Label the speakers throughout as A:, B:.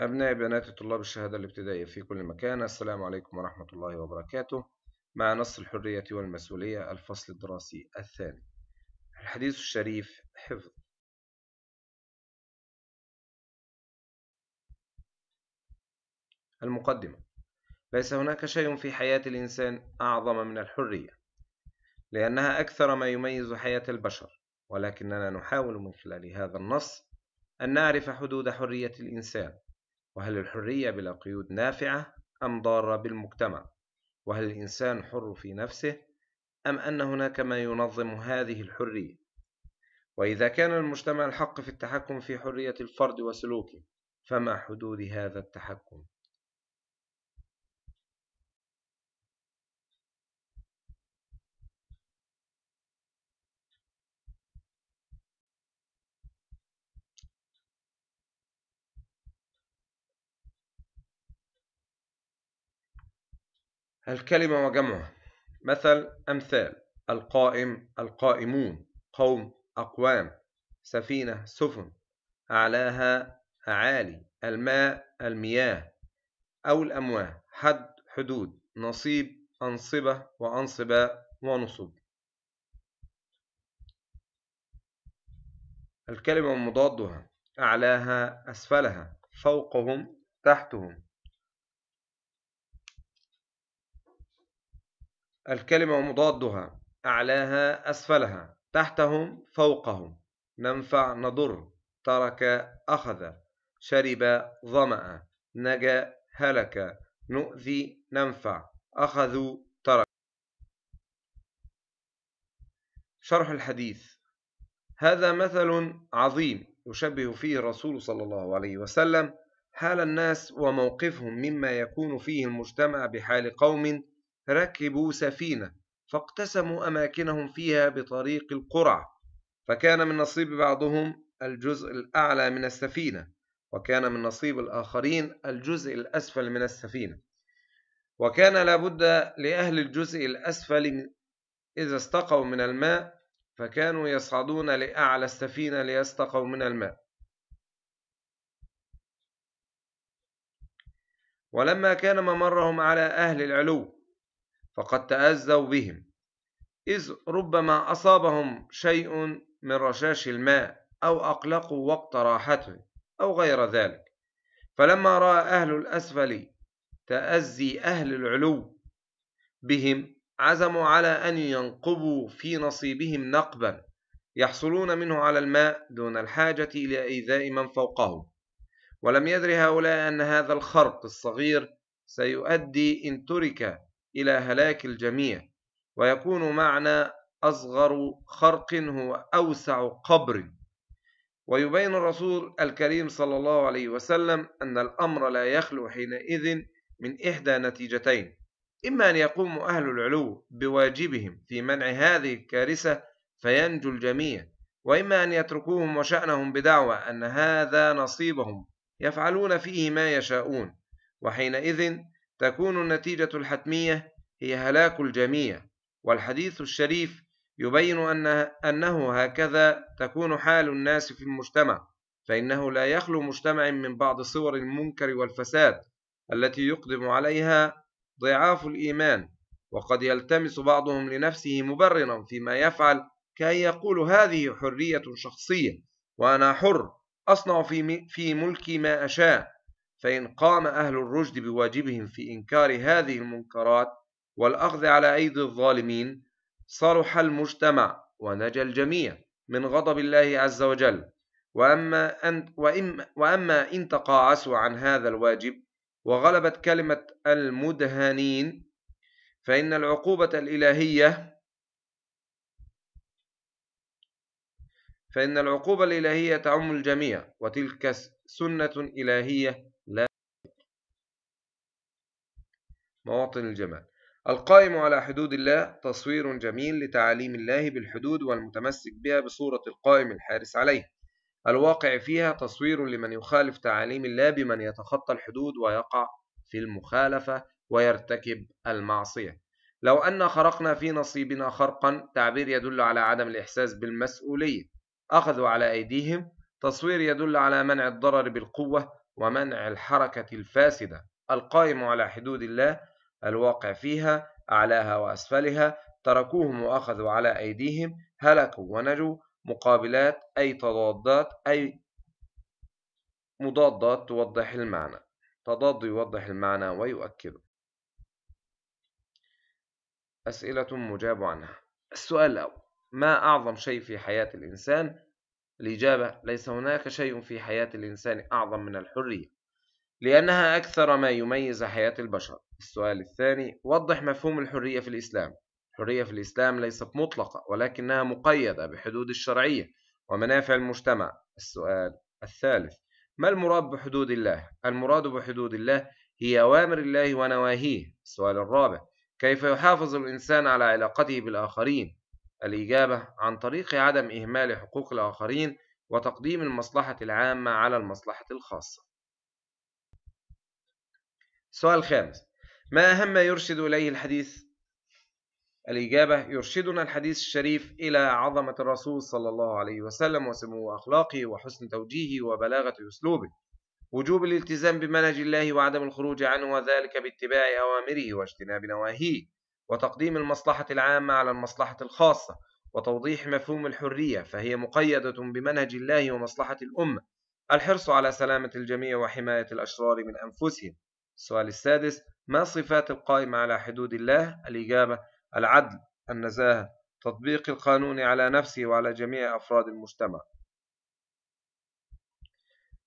A: أبنائي بنات طلاب الشهادة الابتدائية في كل مكان السلام عليكم ورحمة الله وبركاته مع نص الحرية والمسؤولية الفصل الدراسي الثاني الحديث الشريف حفظ المقدمة ليس هناك شيء في حياة الإنسان أعظم من الحرية لأنها أكثر ما يميز حياة البشر ولكننا نحاول من خلال هذا النص أن نعرف حدود حرية الإنسان وهل الحرية بلا قيود نافعة أم ضارة بالمجتمع وهل الإنسان حر في نفسه أم أن هناك ما ينظم هذه الحرية وإذا كان المجتمع الحق في التحكم في حرية الفرد وسلوكه فما حدود هذا التحكم الكلمة وجمعها مثل أمثال القائم القائمون قوم أقوام سفينة سفن أعلاها أعالي الماء المياه أو الأمواه حد حدود نصيب أنصبة وأنصباء ونصب الكلمة مضادها أعلاها أسفلها فوقهم تحتهم الكلمة ومضادها أعلاها أسفلها تحتهم فوقهم ننفع نضر ترك أخذ شرب ظمأ نجا هلك نؤذي ننفع أخذوا ترك شرح الحديث هذا مثل عظيم يشبه فيه الرسول صلى الله عليه وسلم حال الناس وموقفهم مما يكون فيه المجتمع بحال قوم ركبوا سفينة فاقتسموا أماكنهم فيها بطريق القرع فكان من نصيب بعضهم الجزء الأعلى من السفينة وكان من نصيب الآخرين الجزء الأسفل من السفينة وكان لابد لأهل الجزء الأسفل إذا استقوا من الماء فكانوا يصعدون لأعلى السفينة ليستقوا من الماء ولما كان ممرهم على أهل العلو فقد تأذوا بهم إذ ربما أصابهم شيء من رشاش الماء أو أقلقوا وقت راحته أو غير ذلك فلما رأى أهل الأسفل تأزي أهل العلو بهم عزموا على أن ينقبوا في نصيبهم نقبا يحصلون منه على الماء دون الحاجة إلى إيذاء من فوقه ولم يدر هؤلاء أن هذا الخرق الصغير سيؤدي إن ترك إلى هلاك الجميع ويكون معنى أصغر خرق هو أوسع قبر ويبين الرسول الكريم صلى الله عليه وسلم أن الأمر لا يخلو حينئذ من إحدى نتيجتين إما أن يقوم أهل العلو بواجبهم في منع هذه الكارثة فينجو الجميع وإما أن يتركوهم وشأنهم بدعوى أن هذا نصيبهم يفعلون فيه ما يشاءون وحينئذ تكون النتيجة الحتمية هي هلاك الجميع والحديث الشريف يبين أنه, أنه هكذا تكون حال الناس في المجتمع فإنه لا يخلو مجتمع من بعض صور المنكر والفساد التي يقدم عليها ضعاف الإيمان وقد يلتمس بعضهم لنفسه مبررا فيما يفعل كأن يقول هذه حرية شخصية وأنا حر أصنع في, في ملكي ما أشاء فإن قام أهل الرشد بواجبهم في إنكار هذه المنكرات والأخذ على أيدي الظالمين صرح المجتمع ونجا الجميع من غضب الله عز وجل وأما, أن وإما, وأما إن تقاعسوا عن هذا الواجب وغلبت كلمة المدهنين فإن العقوبة الإلهية فإن العقوبة الإلهية تعم الجميع وتلك سنة إلهية مواطن الجمال القائم على حدود الله تصوير جميل لتعاليم الله بالحدود والمتمسك بها بصورة القائم الحارس عليه الواقع فيها تصوير لمن يخالف تعاليم الله بمن يتخطى الحدود ويقع في المخالفة ويرتكب المعصية لو أن خرقنا في نصيبنا خرقا تعبير يدل على عدم الإحساس بالمسؤولية أخذوا على أيديهم تصوير يدل على منع الضرر بالقوة ومنع الحركة الفاسدة القائم على حدود الله الواقع فيها أعلاها وأسفلها تركوهم وأخذوا على أيديهم هلكوا ونجوا مقابلات أي تضادات أي مضادات توضح المعنى تضاد يوضح المعنى ويؤكده أسئلة مجاب عنها السؤال الأول ما أعظم شيء في حياة الإنسان؟ الإجابة ليس هناك شيء في حياة الإنسان أعظم من الحرية لأنها أكثر ما يميز حياة البشر السؤال الثاني وضح مفهوم الحرية في الإسلام الحرية في الإسلام ليست مطلقة ولكنها مقيدة بحدود الشرعية ومنافع المجتمع السؤال الثالث ما المراد بحدود الله؟ المراد بحدود الله هي أوامر الله ونواهيه السؤال الرابع كيف يحافظ الإنسان على علاقته بالآخرين؟ الإجابة عن طريق عدم إهمال حقوق الآخرين وتقديم المصلحة العامة على المصلحة الخاصة السؤال الخامس ما أهم ما يرشد إليه الحديث الإجابة يرشدنا الحديث الشريف إلى عظمة الرسول صلى الله عليه وسلم وسمو أخلاقه وحسن توجيهه وبلاغة أسلوبه وجوب الالتزام بمنهج الله وعدم الخروج عنه وذلك باتباع أوامره واجتناب نواهيه وتقديم المصلحة العامة على المصلحة الخاصة وتوضيح مفهوم الحرية فهي مقيدة بمنهج الله ومصلحة الأمة الحرص على سلامة الجميع وحماية الأشرار من أنفسهم السؤال السادس ما صفات القائمة على حدود الله؟ الإجابة العدل النزاهة تطبيق القانون على نفسه وعلى جميع أفراد المجتمع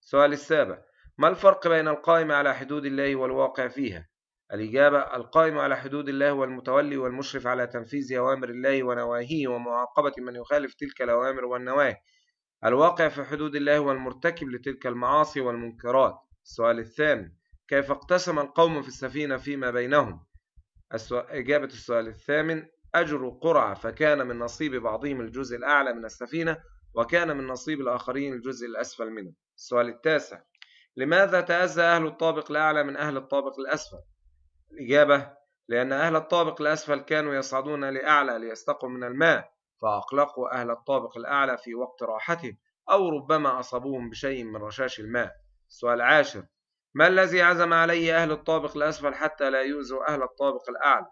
A: السؤال السابع ما الفرق بين القائمة على حدود الله والواقع فيها؟ الإجابة القائمة على حدود الله والمتولي والمشرف على تنفيذ أوامر الله ونواهيه ومعاقبة من يخالف تلك الأوامر والنواهي الواقع في حدود الله والمرتكب لتلك المعاصي والمنكرات السؤال الثامن كيف اقتسم القوم في السفينة فيما بينهم إجابة السؤال الثامن أجروا قرعة فكان من نصيب بعضهم الجزء الأعلى من السفينة وكان من نصيب الآخرين الجزء الأسفل منه السؤال التاسع لماذا تأذى أهل الطابق الأعلى من أهل الطابق الأسفل الإجابة لأن أهل الطابق الأسفل كانوا يصعدون لأعلى ليستقوا من الماء فأقلقوا أهل الطابق الأعلى في وقت راحتهم أو ربما أصابوهم بشيء من رشاش الماء السؤال العاشر ما الذي عزم عليه أهل الطابق الأسفل حتى لا يؤذوا أهل الطابق الأعلى؟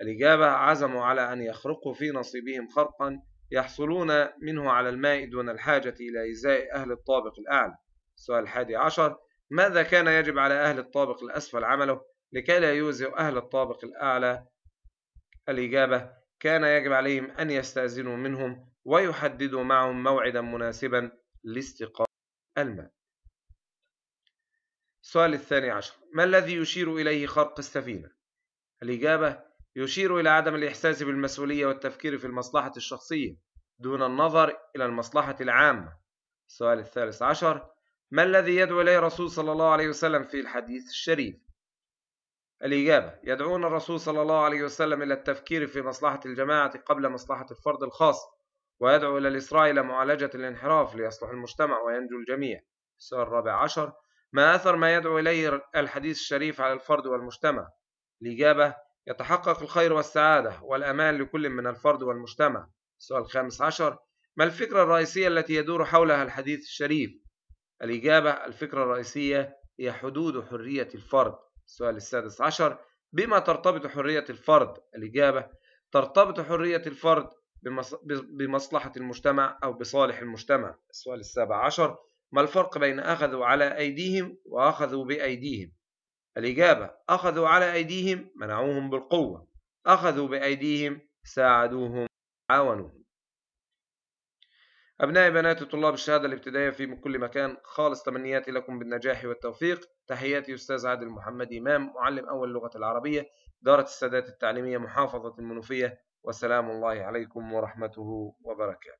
A: الإجابة عزموا على أن يخرقوا في نصيبهم خرقا يحصلون منه على الماء دون الحاجة إلى إزاء أهل الطابق الأعلى السؤال الحادي عشر ماذا كان يجب على أهل الطابق الأسفل عمله لكي لا يؤذوا أهل الطابق الأعلى؟ الإجابة كان يجب عليهم أن يستأذنوا منهم ويحددوا معهم موعدا مناسبا لاستقاء الماء السؤال الثاني عشر ما الذي يشير إليه خرق السفينة؟ الإجابة يشير إلى عدم الإحساس بالمسؤولية والتفكير في المصلحة الشخصية دون النظر إلى المصلحة العامة السؤال الثالث عشر ما الذي يدعو إليه الرسول صلى الله عليه وسلم في الحديث الشريف؟ الإجابة يدعون الرسول صلى الله عليه وسلم إلى التفكير في مصلحة الجماعة قبل مصلحة الفرد الخاص ويدعو إلى الإسراء إلى معالجة الانحراف ليصلح المجتمع وينجو الجميع السؤال الرابع عشر ما أثر ما يدعو إليه الحديث الشريف على الفرد والمجتمع الإجابة يتحقق الخير والسعادة والأمان لكل من الفرد والمجتمع السؤال الخامس عشر ما الفكرة الرئيسية التي يدور حولها الحديث الشريف الإجابة الفكرة الرئيسية هي حدود حرية الفرد السؤال السادس عشر بما ترتبط حرية الفرد الإجابة ترتبط حرية الفرد بمصلحة المجتمع أو بصالح المجتمع السؤال السابع عشر ما الفرق بين أخذوا على أيديهم وأخذوا بأيديهم الإجابة أخذوا على أيديهم منعوهم بالقوة أخذوا بأيديهم ساعدوهم عاونوهم أبنائي بنات طلاب الشهادة الابتدائية في كل مكان خالص تمنياتي لكم بالنجاح والتوفيق تحياتي أستاذ عادل محمد إمام معلم أول لغة العربية دارة السادات التعليمية محافظة المنوفية وسلام الله عليكم ورحمته وبركاته